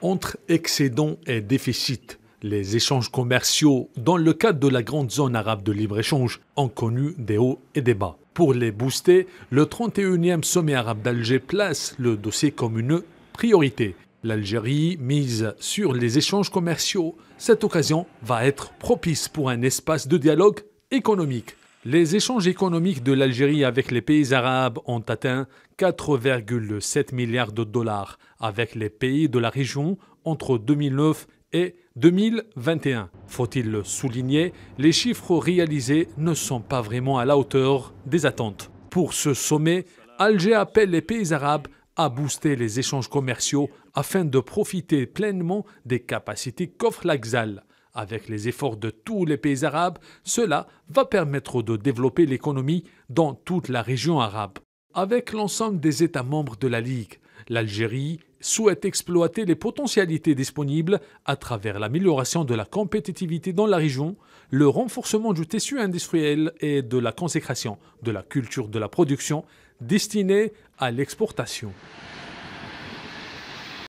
Entre excédent et déficit, les échanges commerciaux, dans le cadre de la grande zone arabe de libre-échange, ont connu des hauts et des bas. Pour les booster, le 31e sommet arabe d'Alger place le dossier comme une priorité. L'Algérie mise sur les échanges commerciaux. Cette occasion va être propice pour un espace de dialogue économique. Les échanges économiques de l'Algérie avec les pays arabes ont atteint 4,7 milliards de dollars avec les pays de la région entre 2009 et 2021. Faut-il le souligner, les chiffres réalisés ne sont pas vraiment à la hauteur des attentes. Pour ce sommet, Alger appelle les pays arabes à booster les échanges commerciaux afin de profiter pleinement des capacités qu'offre l'Axal. Avec les efforts de tous les pays arabes, cela va permettre de développer l'économie dans toute la région arabe. Avec l'ensemble des États membres de la Ligue, l'Algérie souhaite exploiter les potentialités disponibles à travers l'amélioration de la compétitivité dans la région, le renforcement du tissu industriel et de la consécration de la culture de la production destinée à l'exportation.